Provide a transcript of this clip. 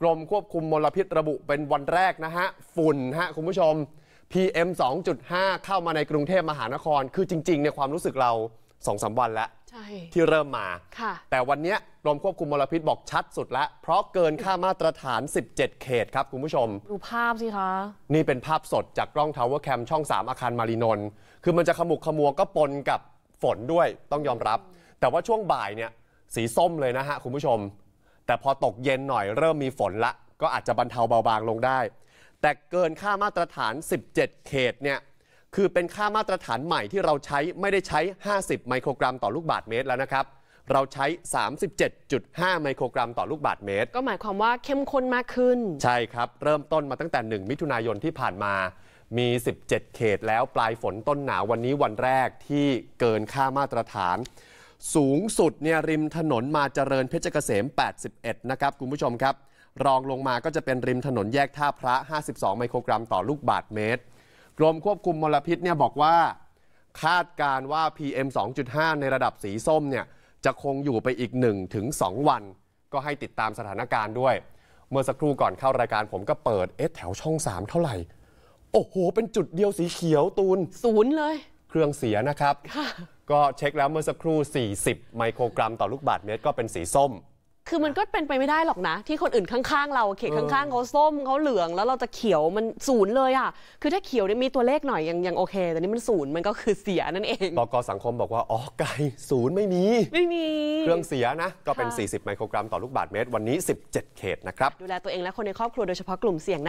กรมควบคุมมลพิษระบุเป็นวันแรกนะฮะ ฝุ่นฮะ คุณผู้ชม PM 2.5 เข้ามาในกรุงเทพมหานคร คือจริง ๆ ในความรู้สึกเราสองสาวันแล้วที่เริ่มมาแต่วันนี้กรมควบคุมมลพิษบอกชัดสุดแล้วเพราะเกินค่ามาตรฐาน 17 เขตครับคุณผู้ชมดูภาพสิคะ นี่เป็นภาพสดจากกล้องทาวเวอร์แคมช่อง3อาคารมารีนนคือมันจะขมุกขมัวก็ปนกับฝนด้วยต้องยอมรับ แต่ว่าช่วงบ่ายเนี่ยสีส้มเลยนะฮะคุณผู้ชมแต่พอตกเย็นหน่อยเริ่มมีฝนละก็อาจจะบรรเทาเบาบางลงได้ แต่เกินค่ามาตรฐาน 17 เขตเนี่ยคือเป็นค่ามาตรฐานใหม่ที่เราใช้ไม่ได้ใช้ 50 ไมโครกรัมต่อลูกบา์เมตร แล้วนะครับ เราใช้ 37.5 ไมโครกรัมต่อลูกบา์เมตร ก็หมายความว่าเข้มข้นมากขึ้นใช่ครับ เริ่มต้นมาตั้งแต่ 1 มิถุนายนที่ผ่านมามี 17 เขต แล้วปลายฝนต้นหนาววันนี้วันแรกที่เกินค่ามาตรฐานสูงสุดเนี่ยริมถนนมาเจริญเพชรเกษม81 นะครับ คุณผู้ชมครับ รองลงมาก็จะเป็นริมถนนแยกท่าพระ 52 ไมโครกรัมต่อลูกบาทเมตรกรมควบคุมมลพิษเนี่ยบอกว่า คาดการว่า PM 2.5 ในระดับสีส้มเนี่ยจะคงอยู่ไปอีก 1-2 วัน ก็ให้ติดตามสถานการณ์ด้วย เมื่อสักครู่ก่อนเข้ารายการผมก็เปิดเอ๊ะ แถวช่อง 3 เท่าไหร่ โอ้โหเป็นจุดเดียวสีเขียวตูนศูนย์เลยเครื่องเสียนะครับก็เช็คแล้วเมื่อสักครู่ 40 ไมโครกรัมต่อลูกบาศก์เมตรก็เป็นสีส้ม คือมันก็เป็นไปไม่ได้หรอกนะ ที่คนอื่นข้างๆ เราเขตข้างๆเขาส้มเขาเหลืองแล้วเราจะเขียวมันศูนย์เลยอ่ะ คือถ้าเขียวเนี่ยมีตัวเลขหน่อยยังยังโอเค แต่นี่มันศูนย์มันก็คือเสียนั่นเองบกสังคมบอกว่าอ๋อไกลศูนย์ไม่มี ไม่มี เครื่องเสียนะก็เป็น 40 ไมโครกรัมต่อลูกบาศก์เมตรวันนี้ 17 เขตนะครับ ดูแลตัวเองและคนในครอบครัวโดยเฉพาะกลุ่มเสี่ยงนะ